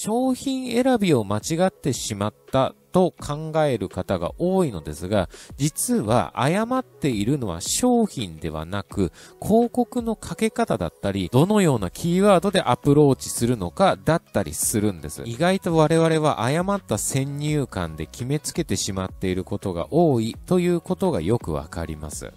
商品選びを間違ってしまったと考える方が多いのですが、実は誤っているのは商品ではなく、広告のかけ方だったり、どのようなキーワードでアプローチするのかだったりするんです。意外と我々は誤った先入観で決めつけてしまっていることが多いということがよくわかります。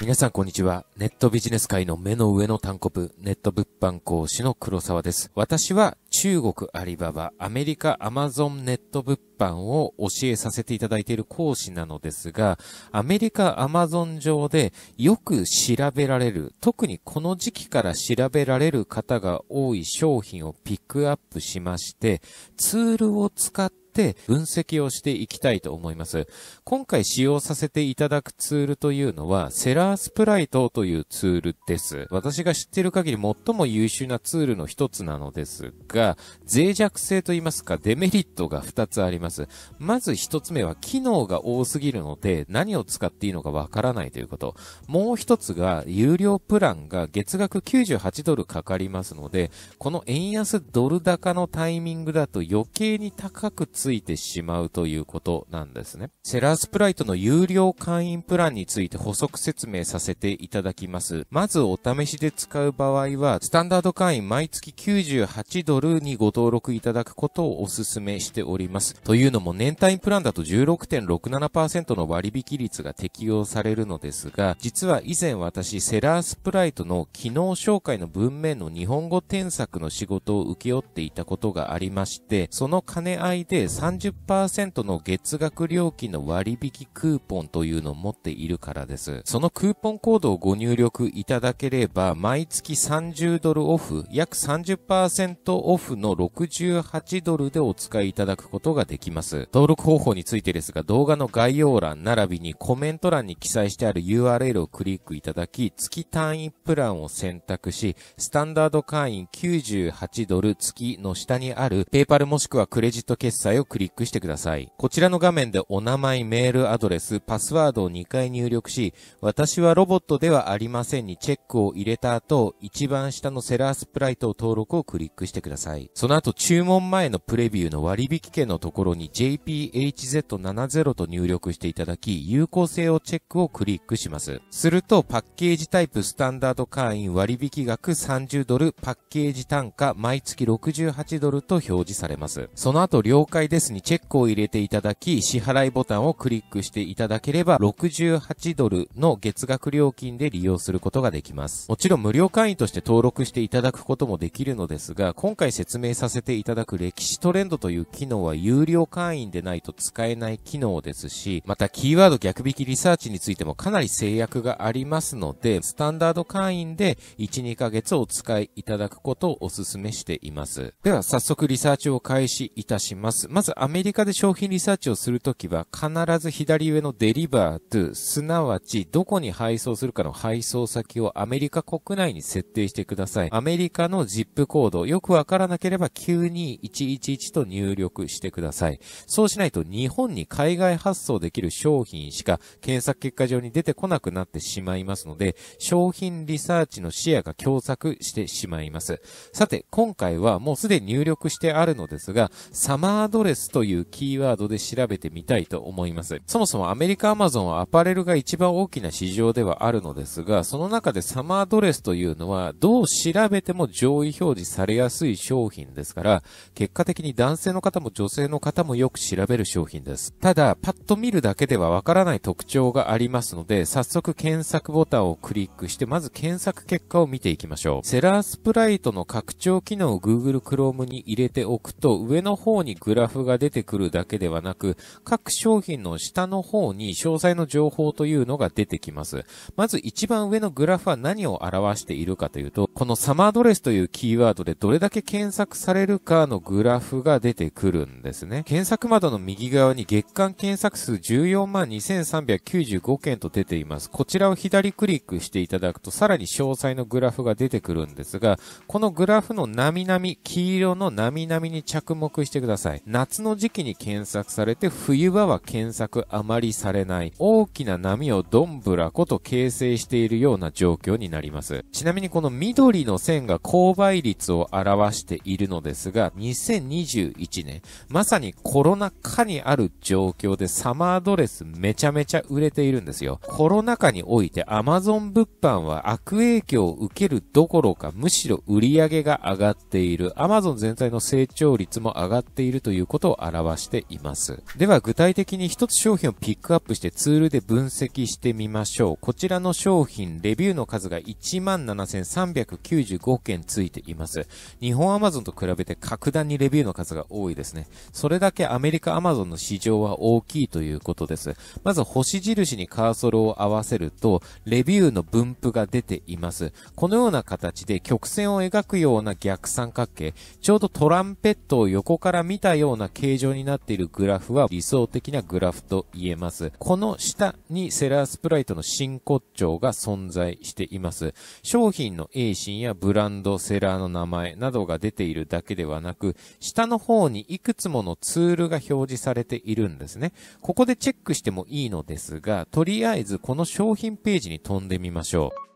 皆さんこんにちは。ネットビジネス界の目の上の単コプ、ネット物販講師の黒沢です。私は中国アリババ、アメリカアマゾンネット物販を教えさせていただいている講師なのですが、アメリカアマゾン上でよく調べられる、特にこの時期から調べられる方が多い商品をピックアップしまして、ツールを使ってて分析をしていきたいと思います。今回使用させていただくツールというのは、セラースプライトというツールです。私が知っている限り最も優秀なツールの一つなのですが、脆弱性と言いますか、デメリットが二つあります。まず一つ目は、機能が多すぎるので、何を使っていいのかわからないということ。もう一つが、有料プランが月額98ドルかかりますので、この円安ドル高のタイミングだと余計に高くついてしまうということなんですね。セラースプライトの有料会員プランについて補足説明させていただきます。まずお試しで使う場合は、スタンダード会員毎月98ドルにご登録いただくことをお勧めしております。というのも年単位プランだと16.67%の割引率が適用されるのですが、実は以前私、セラースプライトの機能紹介の文面の日本語添削の仕事を請け負っていたことがありまして、その兼ね合いで30%の月額料金の割引クーポンというのを持っているからです。そのクーポンコードをご入力いただければ、毎月30ドルオフ、約30%オフの68ドルでお使いいただくことができます。登録方法についてですが、動画の概要欄並びにコメント欄に記載してある URL をクリックいただき、月単位プランを選択し、スタンダード会員98ドル月の下にある、ペーパルもしくはクレジット決済ををクリックしてください。こちらの画面でお名前、メールアドレス、パスワードを2回入力し、私はロボットではありませんにチェックを入れた後、一番下のセラースプライト登録をクリックしてください。その後、注文前のプレビューの割引券のところに JPHZ70 と入力していただき、有効性をチェックをクリックします。すると、パッケージタイプスタンダード会員割引額30ドル、パッケージ単価毎月68ドルと表示されます。その後、了解でですにチェックを入れていただき、支払いボタンをクリックしていただければ、68ドルの月額料金で利用することができます。もちろん無料会員として登録していただくこともできるのですが、今回説明させていただく歴史トレンドという機能は有料会員でないと使えない機能ですし、またキーワード逆引きリサーチについてもかなり制約がありますので、スタンダード会員で1、2ヶ月お使いいただくことをお勧めしています。では早速リサーチを開始いたします。まずアメリカで商品リサーチをするときは、必ず左上のデリバーと、すなわち、どこに配送するかの配送先をアメリカ国内に設定してください。アメリカの ZIP コード、よくわからなければ92111と入力してください。そうしないと、日本に海外発送できる商品しか検索結果上に出てこなくなってしまいますので、商品リサーチの視野が狭窄してしまいます。さて、今回はもうすでに入力してあるのですが、サマードレスというキーワードで調べてみたいと思います。そもそもアメリカアマゾンはアパレルが一番大きな市場ではあるのですが、その中でサマードレスというのは、どう調べても上位表示されやすい商品ですから、結果的に男性の方も女性の方もよく調べる商品です。ただ、パッと見るだけではわからない特徴がありますので、早速検索ボタンをクリックして、まず検索結果を見ていきましょう。セラースプライトの拡張機能を Google Chrome に入れておくと、上の方にグラフフが出てくるだけではなく、各商品の下の方に詳細の情報というのが出てきます。まず一番上のグラフは何を表しているかというと、このサマードレスというキーワードでどれだけ検索されるかのグラフが出てくるんですね。検索窓の右側に月間検索数142,395万件と出ています。こちらを左クリックしていただくと、さらに詳細のグラフが出てくるんですが、このグラフの並々、黄色の並々に着目してください。夏の時期に検索されて、冬場は検索あまりされない、大きな波をどんぶらこと形成しているような状況になります。ちなみにこの緑の線が購買率を表しているのですが、2021年、まさにコロナ禍にある状況でサマードレスめちゃめちゃ売れているんですよ。コロナ禍において Amazon 物販は悪影響を受けるどころか、むしろ売り上げが上がっている。Amazon 全体の成長率も上がっているということを表しています。では具体的に一つ商品をピックアップしてツールで分析してみましょう。こちらの商品、レビューの数が17,395件ついています。日本アマゾンと比べて格段にレビューの数が多いですね。それだけアメリカ Amazon の市場は大きいということです。まず星印にカーソルを合わせると、レビューの分布が出ています。このような形で曲線を描くような逆三角形、ちょうどトランペットを横から見たようなな形状になっているグラフは理想的なグラフと言えます。この下にセラースプライトの真骨頂が存在しています。商品の A 心やブランド、セラーの名前などが出ているだけではなく、下の方にいくつものツールが表示されているんですね。ここでチェックしてもいいのですが、とりあえずこの商品ページに飛んでみましょう。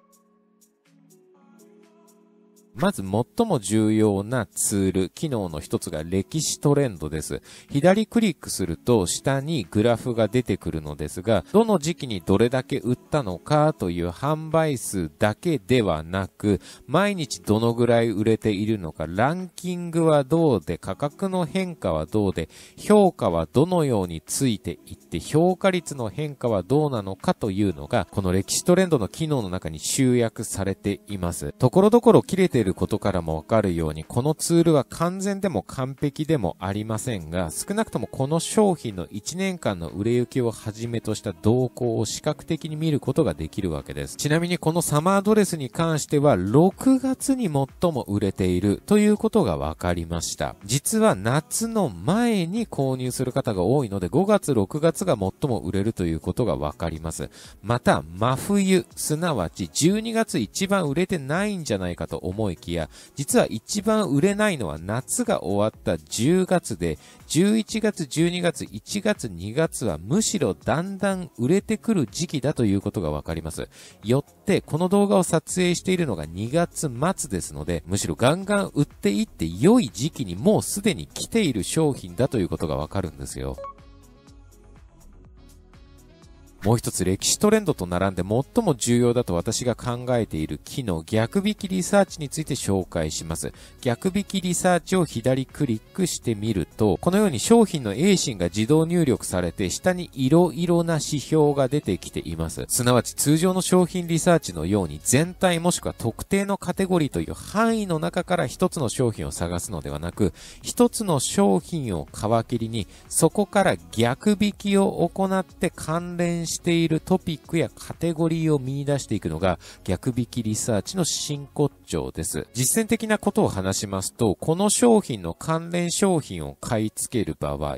まず最も重要なツール、機能の一つが歴史トレンドです。左クリックすると下にグラフが出てくるのですが、どの時期にどれだけ売ったのかという販売数だけではなく、毎日どのぐらい売れているのか、ランキングはどうで、価格の変化はどうで、評価はどのようについていって、評価率の変化はどうなのかというのが、この歴史トレンドの機能の中に集約されています。ところどころ切れているることからもわかるように、このツールは完全でも完璧でもありませんが、少なくともこの商品の1年間の売れ行きをはじめとした動向を視覚的に見ることができるわけです。ちなみにこのサマードレスに関しては、6月に最も売れているということがわかりました。実は夏の前に購入する方が多いので、5月、6月が最も売れるということがわかります。また、真冬、すなわち12月一番売れてないんじゃないかと思いきや、実は一番売れないのは夏が終わった10月で、11月、12月、1月、2月はむしろだんだん売れてくる時期だということがわかります。よって、この動画を撮影しているのが2月末ですので、むしろガンガン売っていって良い時期にもうすでに来ている商品だということがわかるんですよ。もう一つ歴史トレンドと並んで最も重要だと私が考えている機能逆引きリサーチについて紹介します。逆引きリサーチを左クリックしてみると、このように商品の A 芯が自動入力されて下に色々な指標が出てきています。すなわち通常の商品リサーチのように全体もしくは特定のカテゴリーという範囲の中から一つの商品を探すのではなく、一つの商品を皮切りにそこから逆引きを行って関連しているトピックやカテゴリーを見出していくのが逆引きリサーチの真骨頂です。実践的なことを話しますと、この商品の関連商品を買い付ける場合、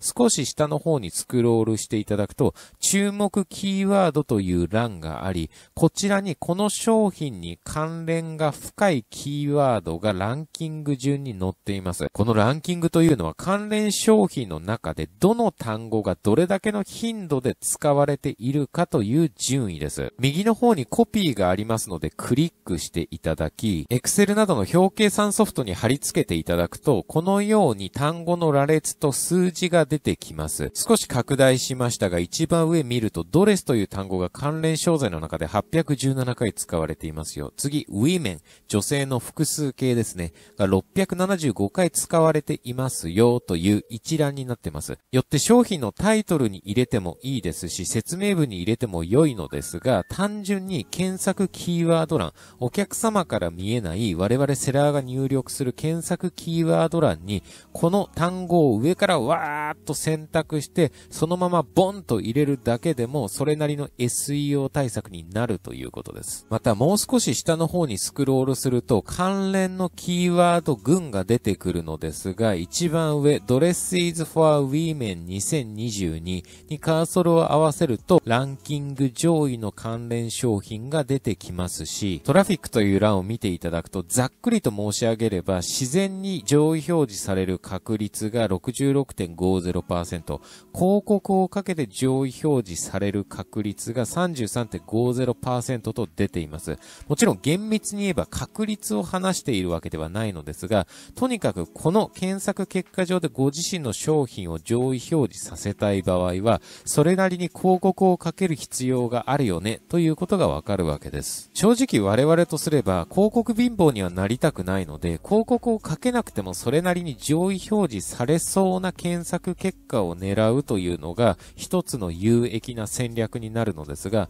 少し下の方にスクロールしていただくと、注目キーワードという欄があり、こちらにこの商品に関連が深いキーワードがランキング順に載っています。このランキングというのは関連商品の中でどの単語がどれだけの頻度で使われれているかという順位です。右の方にコピーがありますのでクリックしていただき、Excel などの表計算ソフトに貼り付けていただくと、このように単語の羅列と数字が出てきます。少し拡大しましたが、一番上見るとドレスという単語が関連商材の中で817回使われていますよ。次、women、女性の複数形ですね、が675回使われていますよという一覧になってます。よって商品のタイトルに入れてもいいですし、説明文に入れても良いのですが、単純に検索キーワード欄、お客様から見えない我々セラーが入力する検索キーワード欄に、この単語を上からわーっと選択して、そのままボンと入れるだけでも、それなりの SEO 対策になるということです。また、もう少し下の方にスクロールすると、関連のキーワード群が出てくるのですが、一番上、d r e s s i s for Women 2022にカーソルを合わせるると、ランキング上位の関連商品が出てきますし、トラフィックという欄を見ていただくと、ざっくりと申し上げれば、自然に上位表示される確率が66.50%、広告をかけて上位表示される確率が33.50%と出ています。もちろん厳密に言えば確率を話しているわけではないのですが、とにかくこの検索結果上でご自身の商品を上位表示させたい場合は、それなりに広告をかける必要があるよねということがわかるわけです。正直我々とすれば広告貧乏にはなりたくないので広告をかけなくてもそれなりに上位表示されそうな検索結果を狙うというのが一つの有益な戦略になるのですが、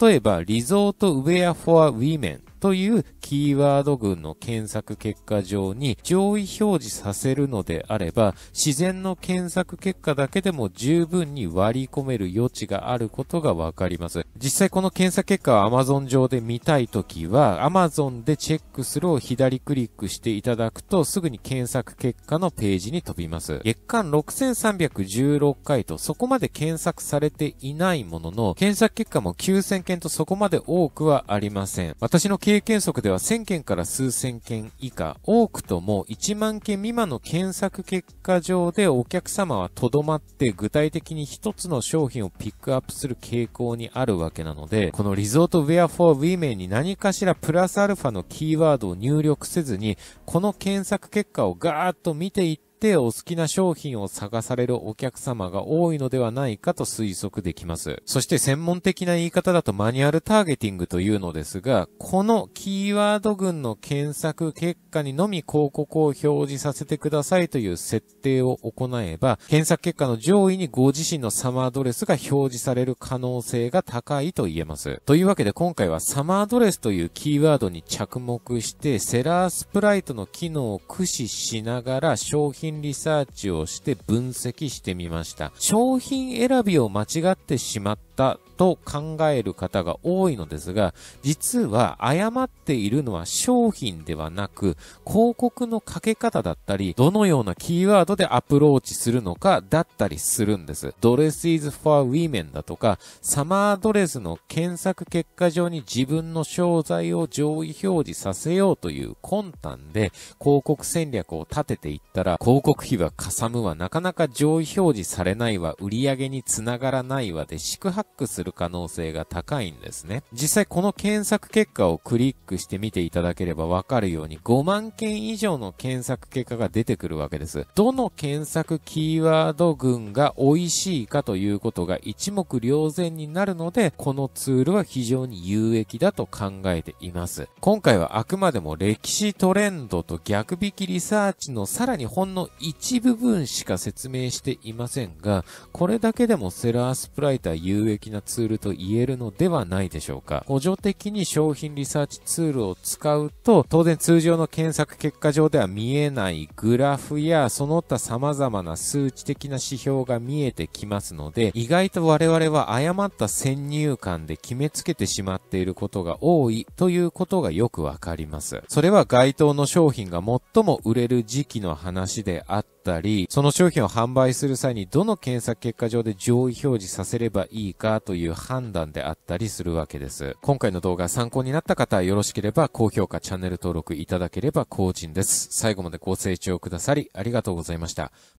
例えばリゾートウェアフォアウィメンというキーワード群の検索結果上に上位表示させるのであれば、自然の検索結果だけでも十分に割り込める余地があることがわかります。実際この検索結果を Amazon 上で見たいときは、Amazon でチェックするを左クリックしていただくと、すぐに検索結果のページに飛びます。月間6316回とそこまで検索されていないものの、検索結果も9000件とそこまで多くはありません。私の経経験則では1000件から数千件以下、多くとも1万件未満の検索結果上でお客様はとどまって具体的に一つの商品をピックアップする傾向にあるわけなので、このリゾートウェアフォーウィメンに何かしらプラスアルファのキーワードを入力せずに、この検索結果をガーッと見ていってお好きな商品を探されるお客様が多いのではないかと推測できます。そして専門的な言い方だとマニュアルターゲティングというのですが、このキーワード群の検索結果にのみ広告を表示させてくださいという設定を行えば、検索結果の上位にご自身のサマードレスが表示される可能性が高いと言えます。というわけで今回はサマードレスというキーワードに着目して、セラースプライトの機能を駆使しながら商品品リサーチをして分析してみました。商品選びを間違ってしまったと考える方が多いのですが、実は誤っているのは商品ではなく、広告のかけ方だったり、どのようなキーワードでアプローチするのかだったりするんです。ドレス is for women だとか、サマードレスの検索結果上に自分の商材を上位表示させようという魂胆で広告戦略を立てていったら、広告費はかさむわ、なかなか上位表示されないわ、売り上げにつながらないわで、四苦八苦する可能性が高いんですね。実際この検索結果をクリックしてみていただければわかるように、5万件以上の検索結果が出てくるわけです。どの検索キーワード群が美味しいかということが一目瞭然になるので、このツールは非常に有益だと考えています。今回はあくまでも歴史トレンドと逆引きリサーチのさらにほんのの一部分しか説明していませんが、これだけでもセラースプライトは有益なツールと言えるのではないでしょうか。補助的に商品リサーチツールを使うと、当然通常の検索結果上では見えないグラフやその他様々な数値的な指標が見えてきますので、意外と我々は誤った先入観で決めつけてしまっていることが多いということがよくわかります。それは該当の商品が最も売れる時期の話でであったり、その商品を販売する際にどの検索結果上で上位表示させればいいかという判断であったりするわけです。今回の動画参考になった方はよろしければ高評価、チャンネル登録いただければ幸甚です。最後までご清聴くださりありがとうございました。